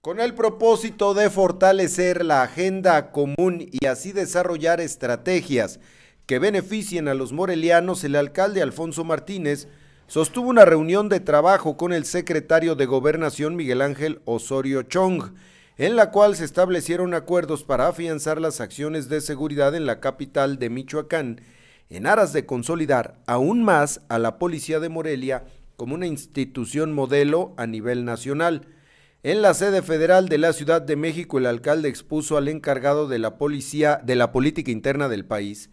Con el propósito de fortalecer la agenda común y así desarrollar estrategias que beneficien a los morelianos, el alcalde Alfonso Martínez sostuvo una reunión de trabajo con el secretario de Gobernación Miguel Ángel Osorio Chong, en la cual se establecieron acuerdos para afianzar las acciones de seguridad en la capital de Michoacán, en aras de consolidar aún más a la Policía de Morelia como una institución modelo a nivel nacional. En la sede federal de la Ciudad de México, el alcalde expuso al encargado de la policía de la política interna del país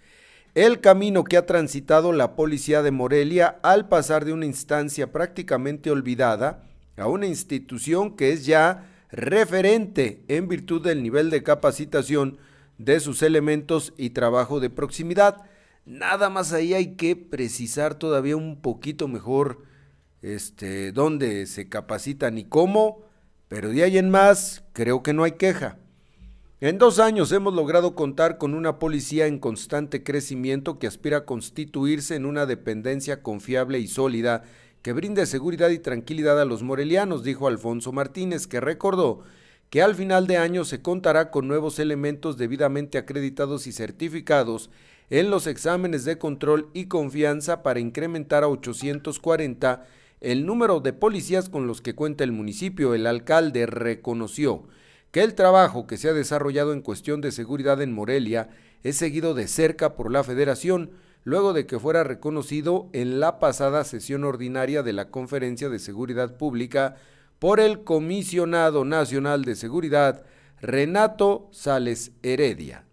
el camino que ha transitado la policía de Morelia al pasar de una instancia prácticamente olvidada a una institución que es ya referente en virtud del nivel de capacitación de sus elementos y trabajo de proximidad. Nada más ahí hay que precisar todavía un poquito mejor este, dónde se capacitan y cómo pero de ahí en más, creo que no hay queja. En dos años hemos logrado contar con una policía en constante crecimiento que aspira a constituirse en una dependencia confiable y sólida que brinde seguridad y tranquilidad a los morelianos, dijo Alfonso Martínez, que recordó que al final de año se contará con nuevos elementos debidamente acreditados y certificados en los exámenes de control y confianza para incrementar a 840 el número de policías con los que cuenta el municipio, el alcalde reconoció que el trabajo que se ha desarrollado en cuestión de seguridad en Morelia es seguido de cerca por la federación, luego de que fuera reconocido en la pasada sesión ordinaria de la Conferencia de Seguridad Pública por el Comisionado Nacional de Seguridad, Renato Sales Heredia.